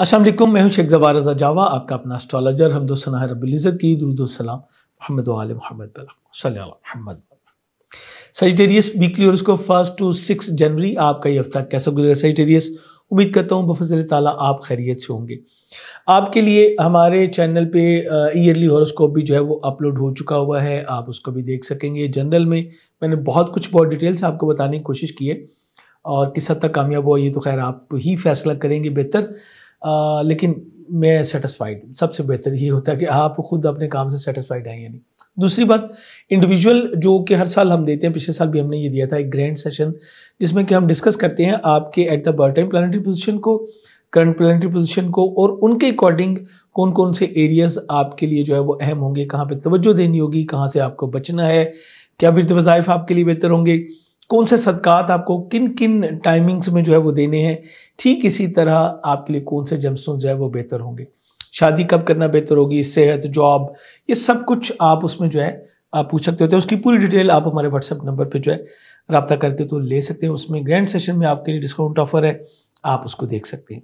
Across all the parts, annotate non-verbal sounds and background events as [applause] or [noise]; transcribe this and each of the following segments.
असल मैं हूं शेख जबार रजा जावा आपका अपना एस्ट्रोलॉजर हमदोसना रबुल्ज़त की दरुदोसलाम मोहम्मद वाल मोहम्मद मोहम्मद सजिटेरियस वीकली और उसको फर्स्ट टू सिक्स जनवरी आपका ये हफ्ता कैसा गुजरेगा सजिटेरियस उम्मीद करता हूँ बफजल ताला आप खैरियत से होंगे आपके लिए हमारे चैनल पे ईयरली हॉरोस्कोप भी जो है वो अपलोड हो चुका हुआ है आप उसको भी देख सकेंगे जनरल में मैंने बहुत कुछ बहुत डिटेल्स आपको बताने की कोशिश की है और किस हद तक कामयाब हुआ ये तो खैर आप ही फैसला करेंगे बेहतर लेकिन मैं सेटिस्फाइड सबसे बेहतर ये होता है कि आप खुद अपने काम से सेटिस्फाइड हैं या नहीं दूसरी बात इंडिविजुअल जो कि हर साल हम देते हैं पिछले साल भी हमने ये दिया था एक ग्रैंड सेशन जिसमें कि हम डिस्कस करते हैं आपके at the birth time planetary position को करंट प्लानिटरी पोजिशन को और उनके अकॉर्डिंग कौन कौन से एरियाज आपके लिए जो है वो अहम होंगे कहाँ पर तवज्जो देनी होगी कहाँ से आपको बचना है क्या फिर वज़ाइफ आपके लिए बेहतर होंगे कौन से सदकात आपको किन किन टाइमिंग्स में जो है वो देने हैं ठीक इसी तरह आपके लिए कौन से जमसों जो है वो बेहतर होंगे शादी कब करना बेहतर होगी सेहत जॉब ये सब कुछ आप उसमें जो है आप पूछ सकते होते हैं उसकी पूरी डिटेल आप हमारे व्हाट्सएप नंबर पर जो है रबता करके तो ले सकते हैं उसमें ग्रैंड सेशन में आपके लिए डिस्काउंट ऑफर है आप उसको देख सकते हैं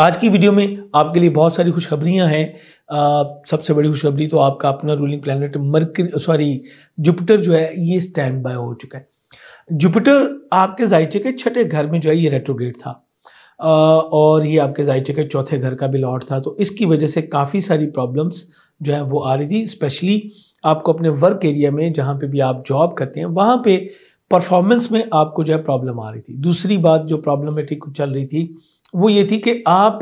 आज की वीडियो में आपके लिए बहुत सारी खुशखबरियां हैं सबसे बड़ी खुशखबरी तो आपका अपना रूलिंग प्लानट मर्क सॉरी जुपिटर जो है ये स्टैंड बाय हो चुका है जुपिटर आपके जायचे के छठे घर में जो है ये रेट्रोग्रेड था और ये आपके जायचे के चौथे घर का भी लॉर्ड था तो इसकी वजह से काफ़ी सारी प्रॉब्लम्स जो है वो आ रही थी स्पेशली आपको अपने वर्क एरिया में जहाँ पे भी आप जॉब करते हैं वहाँ पे परफॉर्मेंस में आपको जो है प्रॉब्लम आ रही थी दूसरी बात जो प्रॉब्लमेटिक चल रही थी वो ये थी कि आप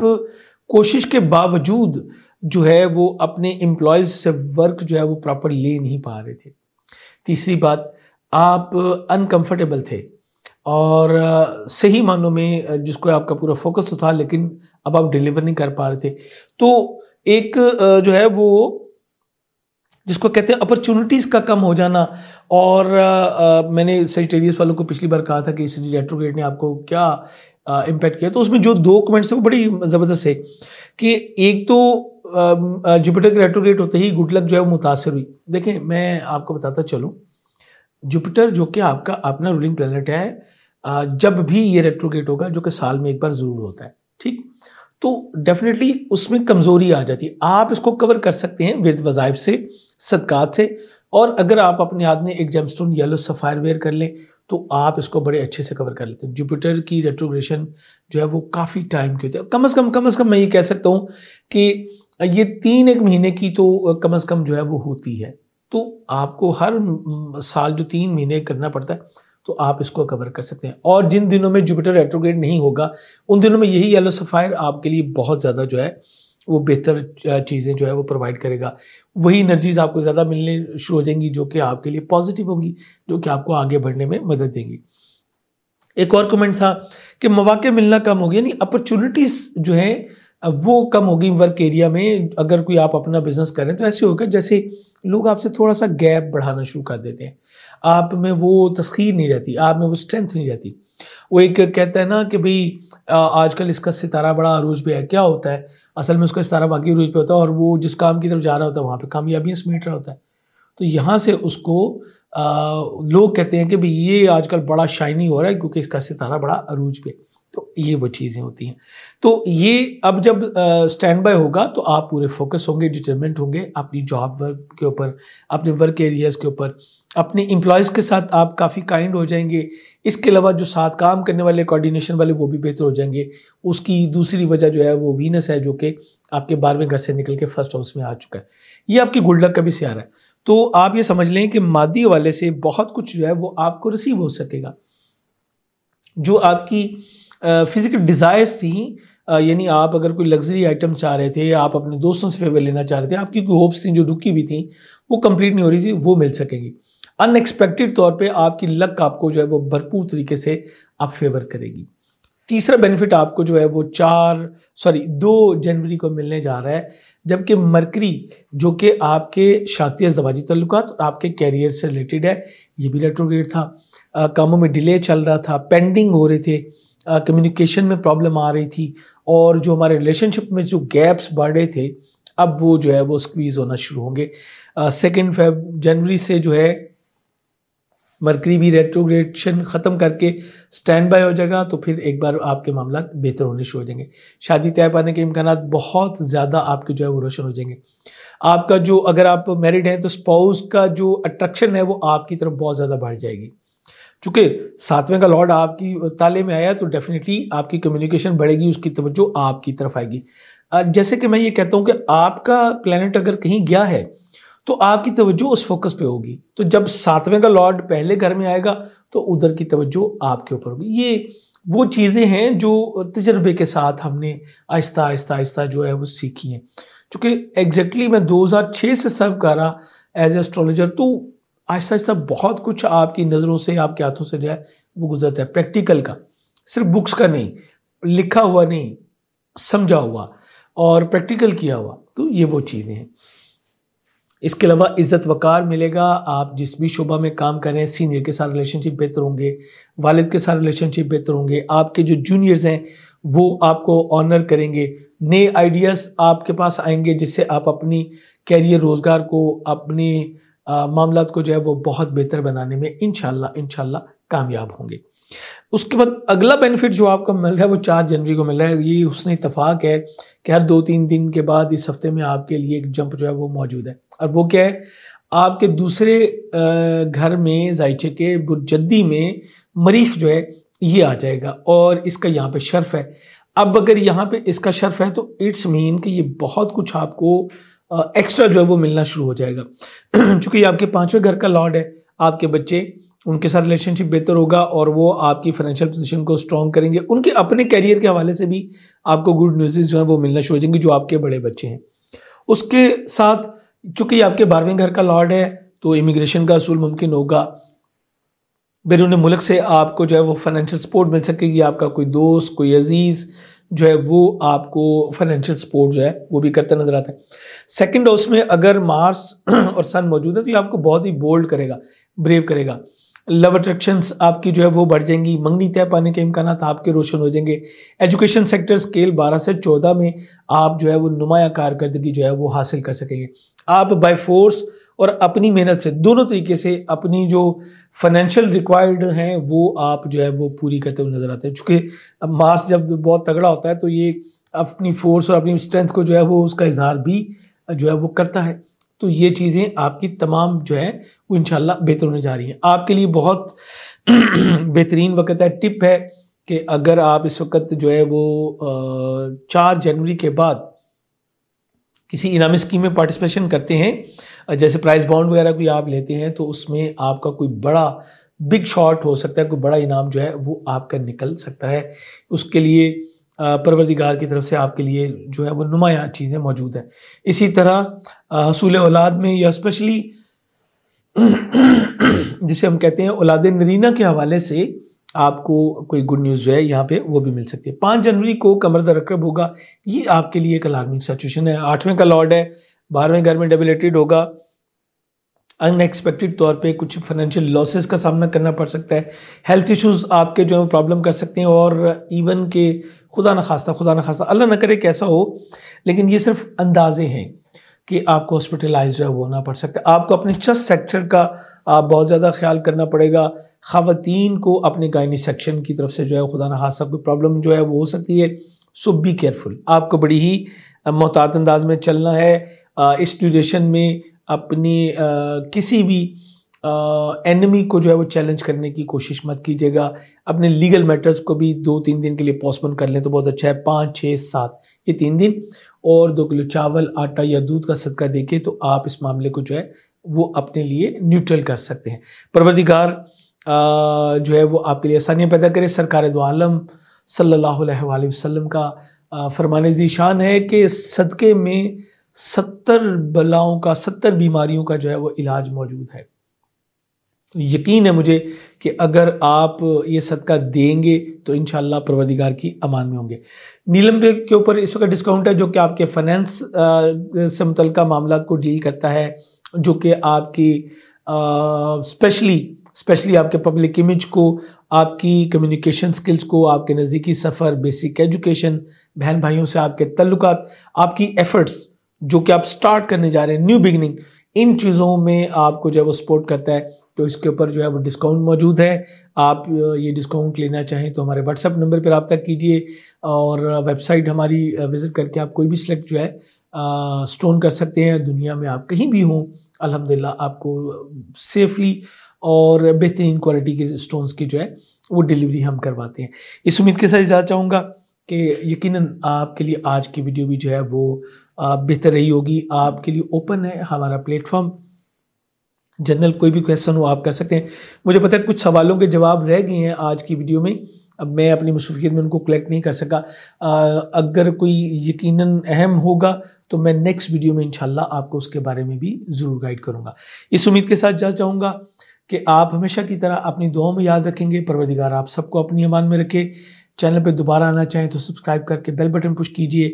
कोशिश के बावजूद जो है वो अपने एम्प्लॉयज़ से वर्क जो है वो प्रॉपर ले नहीं पा रहे थे तीसरी बात आप अनकंफर्टेबल थे और सही मानों में जिसको आपका पूरा फोकस तो था लेकिन अब आप डिलीवर नहीं कर पा रहे थे तो एक जो है वो जिसको कहते हैं अपॉर्चुनिटीज़ का कम हो जाना और आ, मैंने सजिटेरियस वालों को पिछली बार कहा था कि इस रेट्रोग्रेड ने आपको क्या इम्पैक्ट किया तो उसमें जो दो कमेंट्स थे वो बड़ी ज़बरदस्त है कि एक तो जुपिटर के रेट्रोग्रेट होते ही गुड लक जो है वो मुतासर हुई देखें मैं आपको बताता चलूँ जुपिटर जो कि आपका अपना रूलिंग प्लानट है जब भी ये रेट्रोग्रेट होगा जो कि साल में एक बार ज़रूर होता है ठीक तो डेफिनेटली उसमें कमज़ोरी आ जाती है आप इसको कवर कर सकते हैं विद वज़ाइफ से सदकात से और अगर आप अपने हाथ में एक जेमस्टोन येलो सफ़ायर वेयर कर लें तो आप इसको बड़े अच्छे से कवर कर लेते हैं जुपिटर की रेट्रोग्रेशन जो है वो काफ़ी टाइम की होती है कम अज़ कम कम अज़ कम मैं ये कह सकता हूँ कि ये तीन एक महीने की तो कम अज़ कम जो है वो होती है तो आपको हर साल जो तीन महीने करना पड़ता है तो आप इसको कवर कर सकते हैं और जिन दिनों में जुपिटर रेट्रोग्रेड नहीं होगा उन दिनों में यही येलो सफ़ायर आपके लिए बहुत ज़्यादा जो है वो बेहतर चीज़ें जो है वो प्रोवाइड करेगा वही एनर्जीज़ आपको ज़्यादा मिलने शुरू हो जाएंगी जो कि आपके लिए पॉजिटिव होंगी जो कि आपको आगे बढ़ने में मदद देंगी एक और कमेंट था कि मौाक़े मिलना कम होगी यानी अपॉर्चुनिटीज़ जो हैं वो कम होगी वर्क एरिया में अगर कोई आप अपना बिजनेस करें तो ऐसे होगा जैसे लोग आपसे थोड़ा सा गैप बढ़ाना शुरू कर देते हैं आप में वो तस्खीर नहीं रहती आप में वो स्ट्रेंथ नहीं रहती वो एक कहते हैं ना कि भाई आजकल इसका सितारा बड़ा अरूज पे है क्या होता है असल में उसका सितारा बाकी अरूज पे होता है और वो जिस काम की तरफ जा रहा होता है वहाँ पर कामयाबियाँ समेट रहा होता है तो यहाँ से उसको आ, लोग कहते हैं कि भाई ये आजकल बड़ा शाइनी हो रहा है क्योंकि इसका सितारा बड़ा अरूज पे है तो ये वो चीज़ें होती हैं तो ये अब जब स्टैंड बाय होगा तो आप पूरे फोकस होंगे डिटर्मेंट होंगे अपनी जॉब वर्क के ऊपर अपने वर्क एरियाज़ के ऊपर अपने इम्प्लॉयज़ के साथ आप काफ़ी काइंड हो जाएंगे इसके अलावा जो साथ काम करने वाले कोऑर्डिनेशन वाले वो भी बेहतर हो जाएंगे उसकी दूसरी वजह जो है वो वीनस है जो कि आपके बारहवें घर से निकल के फर्स्ट हाउस में आ चुका है ये आपकी गुल्डक का भी सियारा है तो आप ये समझ लें कि मादी वाले से बहुत कुछ जो है वो आपको रिसीव हो सकेगा जो आपकी फिजिकल डिज़ायर्स थी यानी आप अगर कोई लग्जरी आइटम चाह रहे थे आप अपने दोस्तों से फेवर लेना चाह रहे थे आपकी कोई होप्स थी जो रुकी हुई थी वो कंप्लीट नहीं हो रही थी वो मिल सकेंगी अनएक्सपेक्टेड तौर पे आपकी लक आपको जो है वो भरपूर तरीके से आप फेवर करेगी तीसरा बेनिफिट आपको जो है वो चार सॉरी दो जनवरी को मिलने जा रहा है जबकि मरकरी जो कि आपके शातिया जवाजी तल्लुक और आपके कैरियर से रिलेटेड है ये भी रेट्रोग्रेड था आ, कामों में डिले चल रहा था पेंडिंग हो रहे थे कम्युनिकेशन में प्रॉब्लम आ रही थी और जो हमारे रिलेशनशिप में जो गैप्स बढ़ रहे थे अब वो जो है वो स्क्वीज़ होना शुरू होंगे सेकेंड फेब जनवरी से जो है मरकरी भी रेट्रोग्रेडेशन ख़त्म करके स्टैंड बाय हो जाएगा तो फिर एक बार आपके मामला बेहतर होने शुरू हो जाएंगे शादी तय पाने के इम्कान बहुत ज़्यादा आपके जो है वो रोशन हो जाएंगे आपका जो अगर आप मैरिड हैं तो स्पाउस का जो अट्रैक्शन है वो आपकी तरफ बहुत ज़्यादा बढ़ जाएगी चूँकि सातवें का लॉर्ड आपकी ताले में आया तो डेफिनेटली आपकी कम्युनिकेशन बढ़ेगी उसकी तवज्जो आपकी तरफ आएगी जैसे कि मैं ये कहता हूँ कि आपका प्लानट अगर कहीं गया है तो आपकी तवज्जो उस फोकस पे होगी तो जब सातवें का लॉर्ड पहले घर में आएगा तो उधर की तवज्जो आपके ऊपर होगी ये वो चीज़ें हैं जो तजर्बे के साथ हमने आहिस्ता आहिस्ता आहिस्ता जो है वो सीखी हैं चूँकि एग्जैक्टली मैं 2006 से सर्व कर रहा एज एस्ट्रोलॉजर तो आहिस्ता आहिस्ता बहुत कुछ आपकी नज़रों से आपके हाथों से जो है वो गुजरता है प्रैक्टिकल का सिर्फ बुक्स का नहीं लिखा हुआ नहीं समझा हुआ और प्रैक्टिकल किया हुआ तो ये वो चीज़ें हैं इसके अलावा इज़्ज़त वक़ार मिलेगा आप जिस भी शोभा में काम करें सीनियर के साथ रिलेशनशिप बेहतर होंगे वालिद के साथ रिलेशनशिप बेहतर होंगे आपके जो जूनियर्स हैं वो आपको ऑनर करेंगे नए आइडियाज़ आपके पास आएंगे जिससे आप अपनी कैरियर रोज़गार को अपने मामला को जो है वो बहुत बेहतर बनाने में इन शाला कामयाब होंगे उसके बाद अगला बेनिफिट जो आपको मिल रहा है वो चार जनवरी को मिल रहा है ये उसने इतफाक़ है कि हर दो तीन दिन के बाद इस हफ्ते में आपके लिए एक जंप जो है वो मौजूद है और वो क्या है आपके दूसरे घर में जायचे के बुरजद्दी में मरीख जो है ये आ जाएगा और इसका यहाँ पे शर्फ है अब अगर यहाँ पे इसका शर्फ है तो इट्स मीन कि ये बहुत कुछ आपको एक्स्ट्रा जो है वो मिलना शुरू हो जाएगा क्योंकि [clears throat] ये आपके पांचवें घर का लॉर्ड है आपके बच्चे उनके साथ रिलेशनशिप बेहतर होगा और वो आपकी फाइनेंशियल पोजीशन को स्ट्रॉन्ग करेंगे उनके अपने कैरियर के हवाले से भी आपको गुड न्यूज़ जो है वो मिलना शुरू हो जाएंगे जो आपके बड़े बच्चे हैं उसके साथ चूंकि आपके बारहवें घर का लॉर्ड है तो इमिग्रेशन का असूल मुमकिन होगा बैरून मुल्क से आपको जो है वो फाइनेंशियल सपोर्ट मिल सकेगी आपका कोई दोस्त कोई अजीज़ जो है वो आपको फाइनेंशियल सपोर्ट जो है वो भी करता नजर आता है सेकंड हाउस में अगर मार्स [clears throat] और सन मौजूद है तो ये आपको बहुत ही बोल्ड करेगा ब्रेव करेगा लव अट्रैक्शन आपकी जो है वो बढ़ जाएंगी मंगनी तय पाने के इम्कान आपके रोशन हो जाएंगे एजुकेशन सेक्टर स्केल 12 से 14 में आप जो है वो नुमाया कारकर्दगी जो है वो हासिल कर सकेंगे आप बाय फोर्स और अपनी मेहनत से दोनों तरीके से अपनी जो फाइनेंशियल रिक्वायर्ड हैं वो आप जो है वो पूरी करते हुए नज़र आते हैं चूंकि अब मास जब बहुत तगड़ा होता है तो ये अपनी फोर्स और अपनी स्ट्रेंथ को जो है वो उसका इजहार भी जो है वो करता है तो ये चीज़ें आपकी तमाम जो है वो इन बेहतर होने जा रही हैं आपके लिए बहुत [clears throat] बेहतरीन वक्त है टिप है कि अगर आप इस वक्त जो है वो चार जनवरी के बाद किसी इनामी स्कीम में पार्टिसिपेशन करते हैं जैसे प्राइस बाउंड वगैरह कोई आप लेते हैं तो उसमें आपका कोई बड़ा बिग शॉट हो सकता है कोई बड़ा इनाम जो है वो आपका निकल सकता है उसके लिए परवरदिगार की तरफ से आपके लिए जो है वो नुमाया चीज़ें मौजूद हैं इसी तरह हसूल औलाद में या स्पेशली जिसे हम कहते हैं औलाद नरीना के हवाले से आपको कोई गुड न्यूज़ जो है यहाँ पे वो भी मिल सकती है पाँच जनवरी को कमर दरकब होगा ये आपके लिए एक अलार्मिंग सिचुएशन है आठवें का लॉर्ड है बारहवें घर में डेबिलेटेड होगा अनएक्सपेक्टेड तौर पे कुछ फाइनेंशियल लॉसेस का सामना करना पड़ सकता है हेल्थ इश्यूज आपके जो है प्रॉब्लम कर सकते हैं और इवन के खुदा न खास्ता खुदा न खास्ता अल्लाह न करे कैसा हो लेकिन ये सिर्फ अंदाजे हैं कि आपको हॉस्पिटलाइज जो है वो होना पड़ सकता है आपको अपने चस्ट सेक्टर का आप बहुत ज़्यादा ख्याल करना पड़ेगा खातन को अपने गायनी सेक्शन की तरफ से जो है खुदा ना खासा कोई प्रॉब्लम जो है वो हो सकती है सो बी केयरफुल आपको बड़ी ही मोहतात अंदाज में चलना है इस ड्यूरेशन में अपनी किसी भी एनिमी को जो है वो चैलेंज करने की कोशिश मत कीजिएगा अपने लीगल मैटर्स को भी दो तीन दिन के लिए पोस्टपोन कर लें तो बहुत अच्छा है पाँच छः सात ये तीन दिन और दो किलो चावल आटा या दूध का सदका देखें तो आप इस मामले को जो है वो अपने लिए न्यूट्रल कर सकते हैं परवरदिगार जो है वो आपके लिए आसानियाँ पैदा करे सरकार दोम सल्ला वसम का फरमान ज़ीशान है कि सदक़े में सत्तर बलाओं का सत्तर बीमारियों का जो है वो इलाज मौजूद है तो यकीन है मुझे कि अगर आप ये सदका देंगे तो इन परवरदिगार की अमान में होंगे नीलम पे के ऊपर इस वक्त डिस्काउंट है जो कि आपके फाइनेंस से मुतल मामला को डील करता है जो कि आपकी स्पेशली स्पेशली आपके पब्लिक इमेज को आपकी कम्युनिकेशन स्किल्स को आपके नज़दीकी सफ़र बेसिक एजुकेशन बहन भाइयों से आपके तल्लक आपकी एफ़र्ट्स जो कि आप स्टार्ट करने जा रहे हैं न्यू बिगनिंग इन चीज़ों में आपको जब वो सपोर्ट करता है तो इसके ऊपर जो है वो डिस्काउंट मौजूद है आप ये डिस्काउंट लेना चाहें तो हमारे व्हाट्सअप नंबर पर रबता कीजिए और वेबसाइट हमारी विज़िट करके आप कोई भी सिलेक्ट जो है स्टोन कर सकते हैं दुनिया में आप कहीं भी हों अलहमदिल्ला आपको सेफली और बेहतरीन क्वालिटी के स्टोन्स की जो है वो डिलीवरी हम करवाते हैं इस उम्मीद के साथ इजाज़ चाहूँगा कि यकीनन आपके लिए आज की वीडियो भी जो है वो बेहतर रही होगी आपके लिए ओपन है हमारा प्लेटफॉर्म जनरल कोई भी क्वेश्चन हो आप कर सकते हैं मुझे पता है कुछ सवालों के जवाब रह गए हैं आज की वीडियो में अब मैं अपनी मसूफियत में उनको कलेक्ट नहीं कर सका आ, अगर कोई यकीनन अहम होगा तो मैं नेक्स्ट वीडियो में इंशाल्लाह आपको उसके बारे में भी ज़रूर गाइड करूँगा इस उम्मीद के साथ जा चाहूँगा कि आप हमेशा की तरह अपनी दुआओं में याद रखेंगे परवरदिगार आप सबको अपनी अमान में रखे चैनल पर दोबारा आना चाहें तो सब्सक्राइब करके बेल बटन पुश कीजिए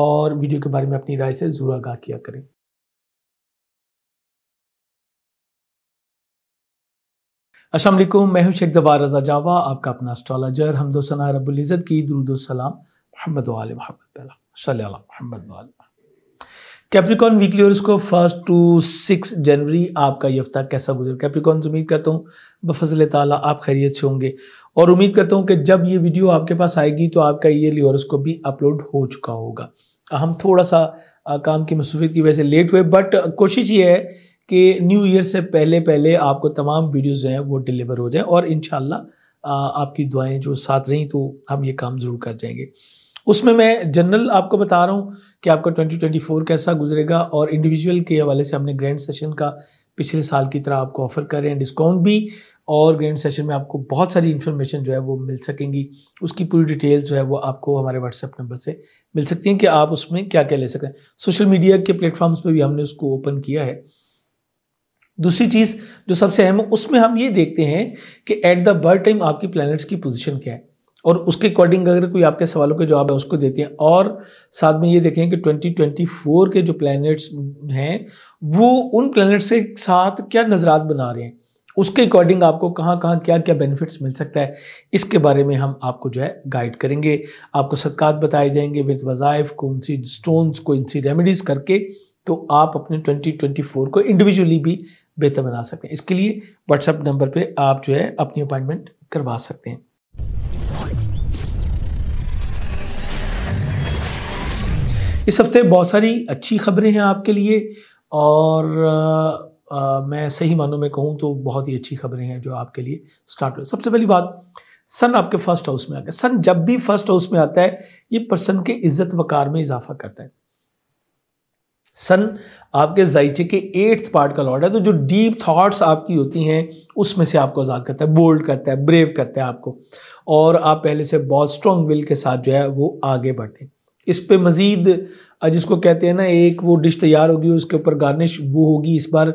और वीडियो के बारे में अपनी राय से ज़रूर आगाह किया करें वालेकुम मैं हूं शेख जबार रजा जावा आपका अपना एस्ट्रोलॉजर हमदोसना रबुल्ज़त की दरुदोसलाम मोहम्मद वाल मोहम्मद मोहम्मद वाल कैप्रिकॉन वीकली इसको फर्स्ट टू सिक्स जनवरी आपका ये हफ्ता कैसा गुजर कैप्रिकॉन से उम्मीद करता हूँ बफजल ताला आप खैरियत से होंगे और उम्मीद करता हूँ कि जब ये वीडियो आपके पास आएगी तो आपका ये हॉरोस्कोप भी अपलोड हो चुका होगा हम थोड़ा सा काम की मसरूफियत की वजह से लेट हुए बट कोशिश ये है कि न्यू ईयर से पहले पहले आपको तमाम वीडियोज़ जो हैं वो डिलीवर हो जाएँ और इन आपकी दुआएँ जो साथ रहीं तो हम ये काम ज़रूर कर जाएंगे उसमें मैं जनरल आपको बता रहा हूँ कि आपका 2024 कैसा गुजरेगा और इंडिविजुअल के हवाले से हमने ग्रैंड सेशन का पिछले साल की तरह आपको ऑफर कर रहे हैं डिस्काउंट भी और ग्रैंड सेशन में आपको बहुत सारी इन्फॉर्मेशन जो है वो मिल सकेंगी उसकी पूरी डिटेल्स जो है वो आपको हमारे व्हाट्सएप नंबर से मिल सकती हैं कि आप उसमें क्या क्या ले सकते हैं सोशल मीडिया के प्लेटफॉर्म्स पर भी हमने उसको ओपन किया है दूसरी चीज़ जो सबसे अहम है उसमें हम ये देखते हैं कि एट द बर्ड टाइम आपकी प्लैनेट्स की पोजीशन क्या है और उसके अकॉर्डिंग अगर कोई आपके सवालों के जवाब है उसको देते हैं और साथ में ये देखें कि 2024 के जो प्लैनेट्स हैं वो उन प्लैनेट्स के साथ क्या नज़रात बना रहे हैं उसके अकॉर्डिंग आपको कहाँ कहाँ क्या क्या बेनिफिट्स मिल सकता है इसके बारे में हम आपको जो है गाइड करेंगे आपको सदकात बताए जाएंगे विद वज़ाइफ कौन सी स्टोन्स कौन सी रेमेडीज़ करके तो आप अपने 2024 को इंडिविजुअली भी बेहतर बना सकते हैं इसके लिए व्हाट्सअप नंबर पे आप जो है अपनी अपॉइंटमेंट करवा सकते हैं इस हफ्ते बहुत सारी अच्छी खबरें हैं आपके लिए और आ, आ, मैं सही मानों में कहूँ तो बहुत ही अच्छी खबरें हैं जो आपके लिए स्टार्ट हो सबसे पहली बात सन आपके फर्स्ट हाउस में आ गया सन जब भी फर्स्ट हाउस में आता है ये पर्सन के इज्जत वकार में इजाफा करता है सन आपके जायचे के एट्थ पार्ट का लॉर्ड है तो जो डीप थॉट्स आपकी होती हैं उसमें से आपको आज़ाद करता है बोल्ड करता है ब्रेव करता है आपको और आप पहले से बहुत स्ट्रॉन्ग विल के साथ जो है वो आगे बढ़ते हैं इस पर मज़ीद जिसको कहते हैं ना एक वो डिश तैयार होगी उसके ऊपर गार्निश वो होगी इस बार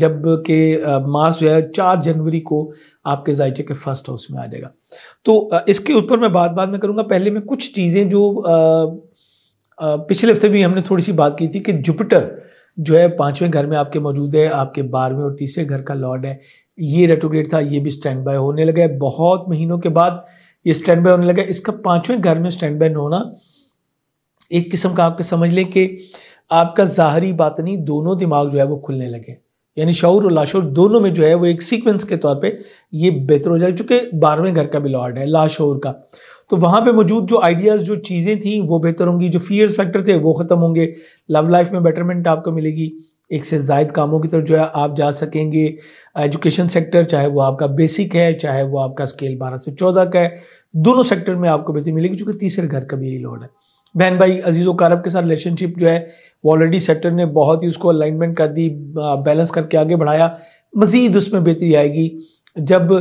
जब के मास जो है चार जनवरी को आपके जायचे के फर्स्ट हाउस में आ जाएगा तो इसके ऊपर मैं बात बात में करूँगा पहले मैं कुछ चीज़ें जो पिछले हफ्ते भी हमने थोड़ी सी बात की थी कि जुपिटर जो है पाँचवें घर में आपके मौजूद है आपके बारहवें और तीसरे घर का लॉर्ड है ये रेटोग्रेड था ये भी स्टैंड बाय होने लगा है बहुत महीनों के बाद ये स्टैंड बाय होने लगा इसका पाँचवें घर में स्टैंड बाय होना एक किस्म का आपके समझ लें कि आपका ज़ाहरी बातनी दोनों दिमाग जो है वो खुलने लगे यानी शौर और लाशौर दोनों में जो है वो एक सीक्वेंस के तौर पे ये बेहतर हो जाए चूँकि बारहवें घर का भी लॉर्ड है लाशौर का तो वहाँ पे मौजूद जो आइडियाज़ जो चीज़ें थी वो बेहतर होंगी जो फियर्स फैक्टर थे वो ख़त्म होंगे लव लाइफ में बेटरमेंट आपको मिलेगी एक से जायद कामों की तरफ जो है आप जा सकेंगे एजुकेशन सेक्टर चाहे वो आपका बेसिक है चाहे वो आपका स्केल बारह से चौदह का है दोनों सेक्टर में आपको बेहतरी मिलेगी चूँकि तीसरे घर का भी यही लॉर्ड है बहन भाई व कारब के साथ रिलेशनशिप जो है वो ऑलरेडी सेक्टर ने बहुत ही उसको अलाइनमेंट कर दी बैलेंस करके आगे बढ़ाया मज़ीद उसमें बेहतरी आएगी जब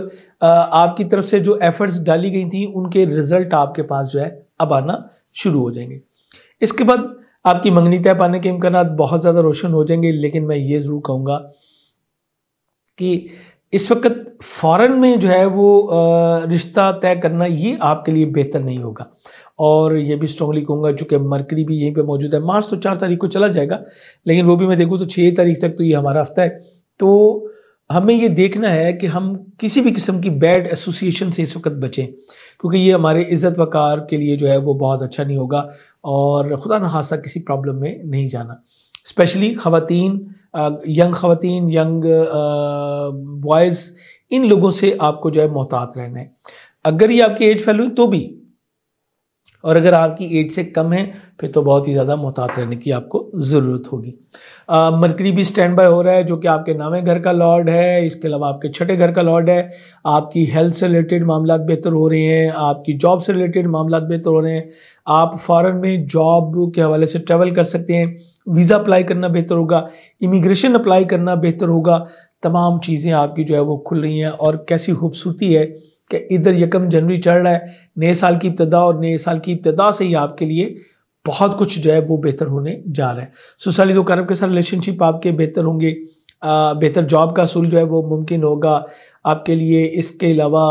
आपकी तरफ से जो एफर्ट्स डाली गई थी उनके रिजल्ट आपके पास जो है अब आना शुरू हो जाएंगे इसके बाद आपकी मंगनी तय पाने के इम्कान बहुत ज़्यादा रोशन हो जाएंगे लेकिन मैं ये ज़रूर कहूँगा कि इस वक्त फ़ौरन में जो है वो रिश्ता तय करना ये आपके लिए बेहतर नहीं होगा और ये भी स्ट्रांगली कहूँगा चूँकि मरकरी भी यहीं पे मौजूद है मार्च तो चार तारीख को चला जाएगा लेकिन वो भी मैं देखूँ तो छः तारीख तक तो ये हमारा हफ्ता है तो हमें ये देखना है कि हम किसी भी किस्म की बैड एसोसिएशन से इस वक्त बचें क्योंकि ये हमारे इज़्ज़त वकार के लिए जो है वो बहुत अच्छा नहीं होगा और ख़ुदा न खासा किसी प्रॉब्लम में नहीं जाना स्पेशली ख़वान यंग ख़वान यंग बॉयज़ इन लोगों से आपको जो है मोहतात रहना है अगर ये आपकी एज फैलो तो भी और अगर आपकी एट से कम है फिर तो बहुत ही ज़्यादा मोहतात रहने की आपको ज़रूरत होगी मरकरी भी स्टैंड बाय हो रहा है जो कि आपके नवे घर का लॉर्ड है इसके अलावा आपके छठे घर का लॉर्ड है आपकी हेल्थ से रिलेटेड मामला बेहतर हो रहे हैं आपकी जॉब से रिलेटेड मामला बेहतर हो रहे हैं आप फ़ॉरन में जॉब के हवाले से ट्रेवल कर सकते हैं वीज़ा अप्लाई करना बेहतर होगा इमिग्रेशन अप्लाई करना बेहतर होगा तमाम चीज़ें आपकी जो है वो खुल रही हैं और कैसी खूबसूरती है कि इधर यकम जनवरी चढ़ रहा है नए साल की इब्तदा और नए साल की इब्तदा से ही आपके लिए बहुत कुछ जो है वो बेहतर होने जा रहा है सोसाली तो कर्म के साथ रिलेशनशिप आपके बेहतर होंगे बेहतर जॉब का असूल जो है वो मुमकिन होगा आपके लिए इसके अलावा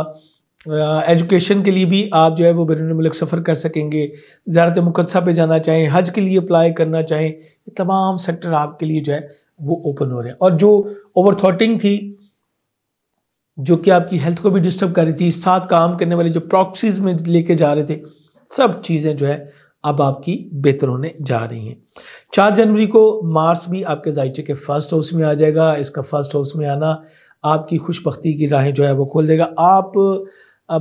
एजुकेशन के लिए भी आप जो है वो बैरून मुल्क सफ़र कर सकेंगे ज़्यारत मुकदसा पे जाना चाहें हज के लिए अप्लाई करना चाहें ये तमाम सेक्टर आपके लिए जो है वो ओपन हो रहे हैं और जो ओवर थाटिंग थी जो कि आपकी हेल्थ को भी डिस्टर्ब कर रही थी साथ काम करने वाले जो प्रॉक्सीज में लेके जा रहे थे सब चीज़ें जो है अब आपकी बेहतर होने जा रही हैं चार जनवरी को मार्स भी आपके जायचे के फर्स्ट हाउस में आ जाएगा इसका फर्स्ट हाउस में आना आपकी खुशबख्ती की राहें जो है वो खोल देगा आप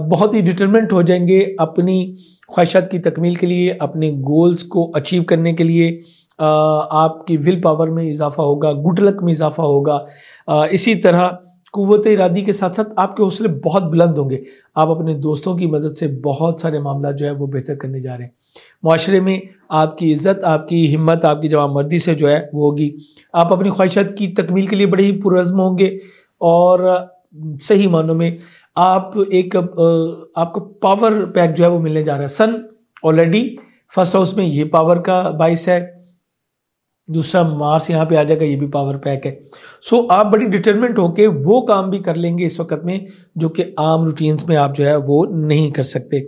बहुत ही डिटर्मेंट हो जाएंगे अपनी ख्वाहिशात की तकमील के लिए अपने गोल्स को अचीव करने के लिए आपकी विल पावर में इजाफा होगा गुड लक में इजाफा होगा इसी तरह कुत इरादी के साथ साथ आपके हौसले बहुत बुलंद होंगे आप अपने दोस्तों की मदद से बहुत सारे मामला जो है वो बेहतर करने जा रहे हैं माशरे में आपकी इज्जत आपकी हिम्मत आपकी जवाब मर्दी से जो है वो होगी आप अपनी ख्वाहिशात की तकमील के लिए बड़े ही पुरज़म होंगे और सही मानों में आप एक आपको पावर पैक जो है वो मिलने जा रहा है सन ऑलरेडी फर्स्ट हाउस में ये पावर का बाइस है दूसरा मार्स यहाँ पे आ जाएगा ये भी पावर पैक है सो so, आप बड़ी डिटर्मेंट होके वो काम भी कर लेंगे इस वक्त में जो कि आम रूटीन्स में आप जो है वो नहीं कर सकते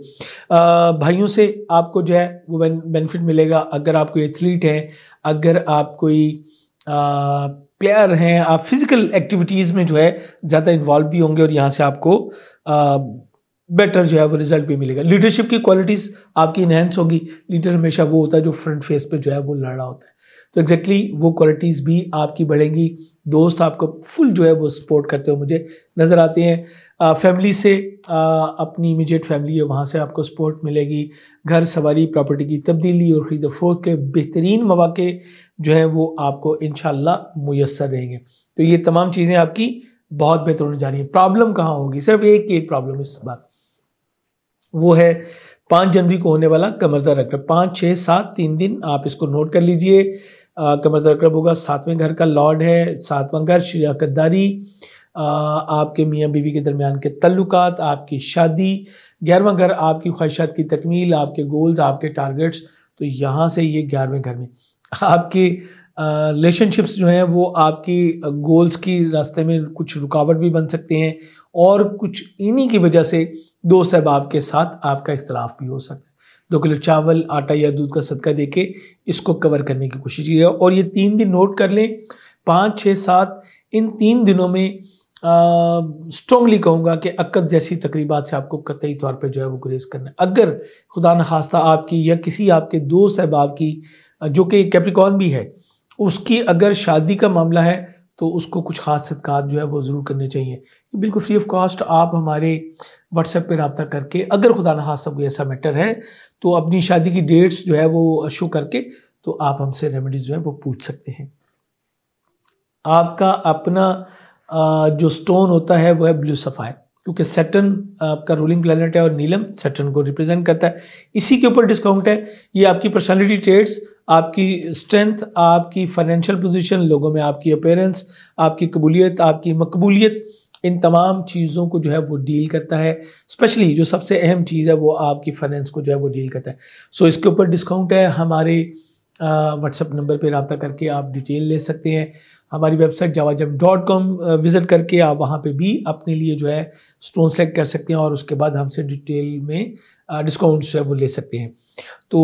आ, भाइयों से आपको जो है वो बेनिफिट मिलेगा अगर आप कोई एथलीट हैं अगर आप कोई आ, प्लेयर हैं आप फिज़िकल एक्टिविटीज़ में जो है ज़्यादा इन्वॉल्व भी होंगे और यहाँ से आपको आ, बेटर जो है वो रिजल्ट भी मिलेगा लीडरशिप की क्वालिटीज़ आपकी इन्हेंस होगी लीडर हमेशा वो होता है जो फ्रंट फेस पे जो है वो लड़ होता है तो एग्जैक्टली exactly वो क्वालिटीज़ भी आपकी बढ़ेंगी दोस्त आपको फुल जो है वो सपोर्ट करते हुए मुझे नज़र आते हैं फैमिली से आ, अपनी इमीडिएट फैमिली है वहाँ से आपको सपोर्ट मिलेगी घर सवारी प्रॉपर्टी की तब्दीली और ख़रीद फोज के बेहतरीन मौाक़े जो हैं वो आपको इन मैसर रहेंगे तो ये तमाम चीज़ें आपकी बहुत बेहतर होने जा रही हैं प्रॉब्लम कहाँ होगी सिर्फ एक एक प्रॉब्लम इस बार वो है पाँच जनवरी को होने वाला कमर दर्द रखना पाँच छः सात तीन दिन आप इसको नोट कर लीजिए कमर तरकरब होगा सातवें घर का लॉर्ड है सातवां घर गद्दारी आपके मियाँ बीवी के दरमियान के तल्लुकात आपकी शादी ग्यारहवा घर आपकी ख्वाहिशात की तकमील आपके गोल्स आपके टारगेट्स तो यहाँ से ये ग्यारहवें घर में आपके रिलेशनशिप्स जो हैं वो आपकी गोल्स की रास्ते में कुछ रुकावट भी बन सकते हैं और कुछ इन्हीं की वजह से दो सहबाब के साथ आपका इख्तलाफ भी हो सकता है दो किलो चावल आटा या दूध का सदका दे के इसको कवर करने की कोशिश की जाए और ये तीन दिन नोट कर लें पाँच छः सात इन तीन दिनों में स्ट्रॉन्गली कहूँगा कि अक्त जैसी तकरीबा से आपको कतई तौर पर जो है वो गुरेज करना है अगर खुदा न खास्ता आपकी या किसी आपके दोस्त अहबाब की जो कि कैप्रिकॉन भी है उसकी अगर शादी का मामला है तो उसको कुछ खास सदकार जो है वो ज़रूर करने चाहिए बिल्कुल फ्री ऑफ कॉस्ट आप हमारे व्हाट्सएप पे रबता करके अगर खुदा ना सब कोई ऐसा मैटर है तो अपनी शादी की डेट्स जो है वो शो करके तो आप हमसे रेमेडीज़ जो है वो पूछ सकते हैं आपका अपना जो स्टोन होता है वो है ब्लू सफ़ायर क्योंकि सेटन आपका रूलिंग प्लानट है और नीलम सेटन को रिप्रेजेंट करता है इसी के ऊपर डिस्काउंट है ये आपकी पर्सनैलिटी ट्रेड्स आपकी स्ट्रेंथ आपकी फाइनेंशियल पोजीशन लोगों में आपकी अपेयरेंस आपकी कबूलियत आपकी मकबूलियत इन तमाम चीज़ों को जो है वो डील करता है स्पेशली जो सबसे अहम चीज़ है वो आपकी फाइनेंस को जो है वो डील करता है सो so, इसके ऊपर डिस्काउंट है हमारे व्हाट्सअप नंबर पर रबता करके आप डिटेल ले सकते हैं हमारी वेबसाइट जवाजम डॉट कॉम विज़िट करके आप वहाँ पे भी अपने लिए जो है स्टोन सेलेक्ट कर सकते हैं और उसके बाद हमसे डिटेल में डिस्काउंट जो है वो ले सकते हैं तो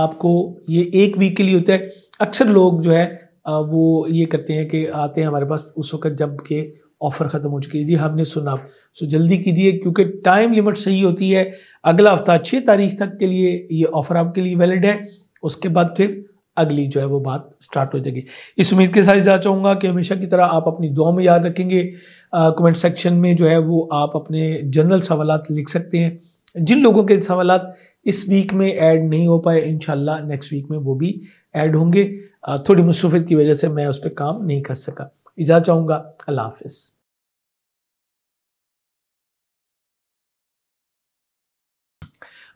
आपको ये एक वीक के लिए होता है अक्सर लोग जो है वो ये करते हैं कि आते हैं हमारे पास उस वक्त जब के ऑफ़र ख़त्म हो चुकी है जी हमने सुना आप सो जल्दी कीजिए क्योंकि टाइम लिमिट सही होती है अगला हफ्ता छः तारीख तक के लिए ये ऑफ़र आपके लिए वैलिड है उसके बाद फिर अगली जो है वो बात स्टार्ट हो जाएगी इस उम्मीद के साथ जाना चाहूँगा कि हमेशा की तरह आप अपनी दुआ में याद रखेंगे कमेंट सेक्शन में जो है वो आप अपने जनरल सवाल लिख सकते हैं जिन लोगों के सवाल इस वीक में ऐड नहीं हो पाए इन नेक्स्ट वीक में वो भी ऐड होंगे थोड़ी मुसफ़त की वजह से मैं उस पर काम नहीं कर सका इजाज़ चाहूँगा अल्लाह हाफिज़